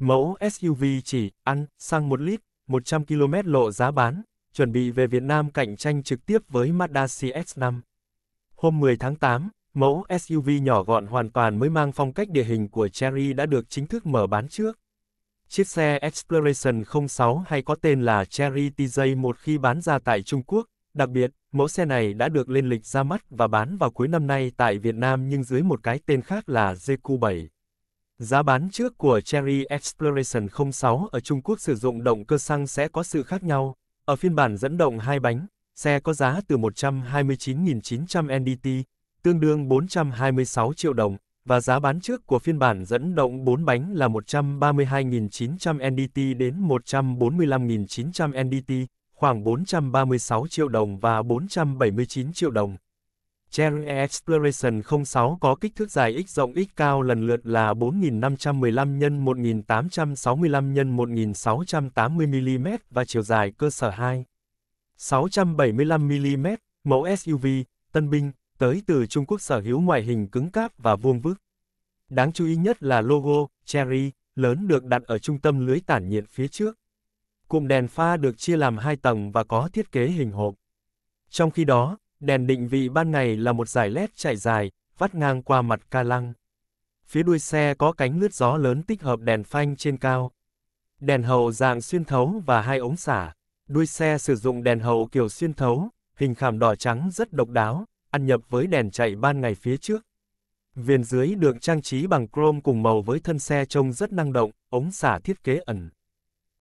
Mẫu SUV chỉ ăn xăng 1 lít, 100 km lộ giá bán, chuẩn bị về Việt Nam cạnh tranh trực tiếp với Mazda CX-5. Hôm 10 tháng 8, mẫu SUV nhỏ gọn hoàn toàn mới mang phong cách địa hình của Cherry đã được chính thức mở bán trước. Chiếc xe Exploration 06 hay có tên là Cherry TJ1 khi bán ra tại Trung Quốc, đặc biệt, mẫu xe này đã được lên lịch ra mắt và bán vào cuối năm nay tại Việt Nam nhưng dưới một cái tên khác là JQ7. Giá bán trước của Cherry Exploration 06 ở Trung Quốc sử dụng động cơ xăng sẽ có sự khác nhau. Ở phiên bản dẫn động hai bánh, xe có giá từ 129.900 NDT, tương đương 426 triệu đồng, và giá bán trước của phiên bản dẫn động 4 bánh là 132.900 NDT đến 145.900 NDT, khoảng 436 triệu đồng và 479 triệu đồng. Cherry Exploration 06 có kích thước dài x rộng x cao lần lượt là 4515 x 1865 x 1680 mm và chiều dài cơ sở 2. 675 mm, mẫu SUV, tân binh, tới từ Trung Quốc sở hữu ngoại hình cứng cáp và vuông vức. Đáng chú ý nhất là logo, Cherry, lớn được đặt ở trung tâm lưới tản nhiệt phía trước. Cụm đèn pha được chia làm hai tầng và có thiết kế hình hộp. Trong khi đó, Đèn định vị ban ngày là một dải led chạy dài, vắt ngang qua mặt ca lăng. Phía đuôi xe có cánh lướt gió lớn tích hợp đèn phanh trên cao. Đèn hậu dạng xuyên thấu và hai ống xả. Đuôi xe sử dụng đèn hậu kiểu xuyên thấu, hình khảm đỏ trắng rất độc đáo, ăn nhập với đèn chạy ban ngày phía trước. Viền dưới được trang trí bằng chrome cùng màu với thân xe trông rất năng động, ống xả thiết kế ẩn.